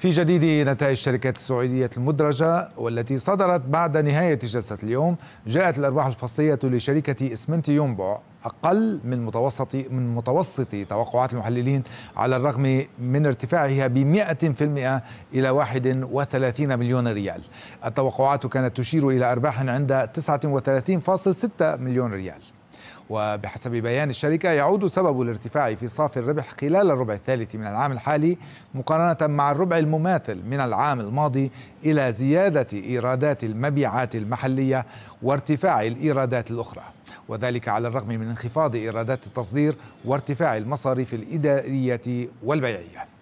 في جديد نتائج الشركات السعودية المدرجة والتي صدرت بعد نهاية جلسة اليوم جاءت الأرباح الفصلية لشركة اسمنت ينبع أقل من متوسط من متوسط توقعات المحللين على الرغم من ارتفاعها ب 100% إلى 31 مليون ريال. التوقعات كانت تشير إلى أرباح عند 39.6 مليون ريال. وبحسب بيان الشركة يعود سبب الارتفاع في صافي الربح خلال الربع الثالث من العام الحالي مقارنة مع الربع المماثل من العام الماضي إلى زيادة إيرادات المبيعات المحلية وارتفاع الإيرادات الأخرى وذلك على الرغم من انخفاض إيرادات التصدير وارتفاع المصاريف الإدارية والبيعية